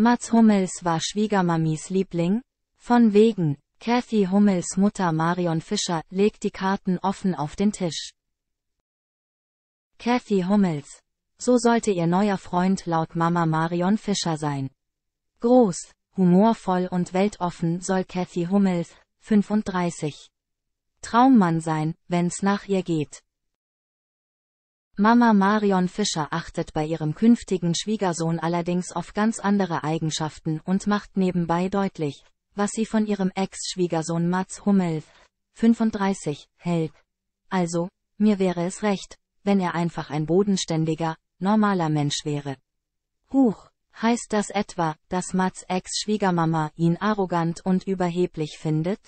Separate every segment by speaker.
Speaker 1: Mats Hummels war Schwiegermamis Liebling? Von wegen, Kathy Hummels Mutter Marion Fischer legt die Karten offen auf den Tisch. Kathy Hummels. So sollte ihr neuer Freund laut Mama Marion Fischer sein. Groß, humorvoll und weltoffen soll Kathy Hummels, 35. Traummann sein, wenn's nach ihr geht. Mama Marion Fischer achtet bei ihrem künftigen Schwiegersohn allerdings auf ganz andere Eigenschaften und macht nebenbei deutlich, was sie von ihrem Ex-Schwiegersohn Mats Hummel, 35, hält. Also, mir wäre es recht, wenn er einfach ein bodenständiger, normaler Mensch wäre. Huch, heißt das etwa, dass Mats Ex-Schwiegermama ihn arrogant und überheblich findet?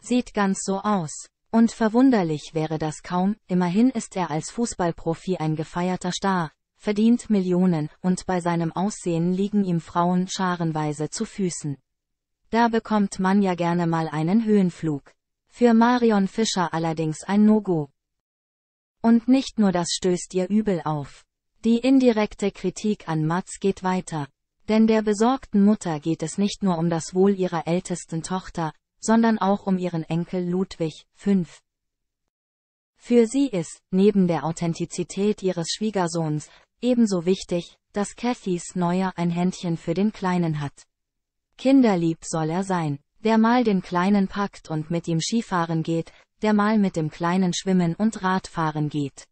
Speaker 1: Sieht ganz so aus. Und verwunderlich wäre das kaum, immerhin ist er als Fußballprofi ein gefeierter Star, verdient Millionen, und bei seinem Aussehen liegen ihm Frauen scharenweise zu Füßen. Da bekommt man ja gerne mal einen Höhenflug. Für Marion Fischer allerdings ein No-Go. Und nicht nur das stößt ihr übel auf. Die indirekte Kritik an Mats geht weiter. Denn der besorgten Mutter geht es nicht nur um das Wohl ihrer ältesten Tochter, sondern auch um ihren Enkel Ludwig V. Für sie ist, neben der Authentizität ihres Schwiegersohns, ebenso wichtig, dass Cathys Neuer ein Händchen für den Kleinen hat. Kinderlieb soll er sein, der mal den Kleinen packt und mit ihm Skifahren geht, der mal mit dem Kleinen schwimmen und Radfahren geht.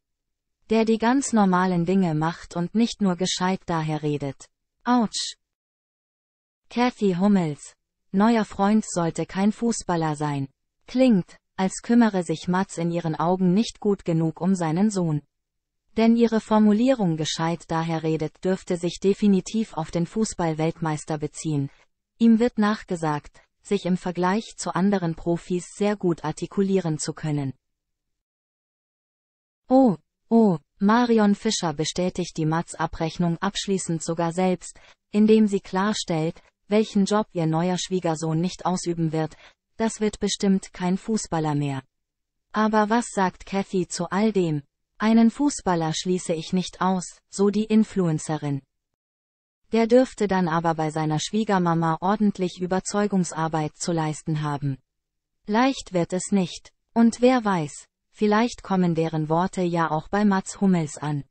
Speaker 1: Der die ganz normalen Dinge macht und nicht nur gescheit daher redet. Autsch! Kathy Hummels, Neuer Freund sollte kein Fußballer sein. Klingt, als kümmere sich Mats in ihren Augen nicht gut genug um seinen Sohn. Denn ihre Formulierung gescheit daher redet dürfte sich definitiv auf den Fußballweltmeister beziehen. Ihm wird nachgesagt, sich im Vergleich zu anderen Profis sehr gut artikulieren zu können. Oh, oh, Marion Fischer bestätigt die Mats-Abrechnung abschließend sogar selbst, indem sie klarstellt, welchen Job ihr neuer Schwiegersohn nicht ausüben wird, das wird bestimmt kein Fußballer mehr. Aber was sagt Kathy zu all dem? Einen Fußballer schließe ich nicht aus, so die Influencerin. Der dürfte dann aber bei seiner Schwiegermama ordentlich Überzeugungsarbeit zu leisten haben. Leicht wird es nicht. Und wer weiß, vielleicht kommen deren Worte ja auch bei Mats Hummels an.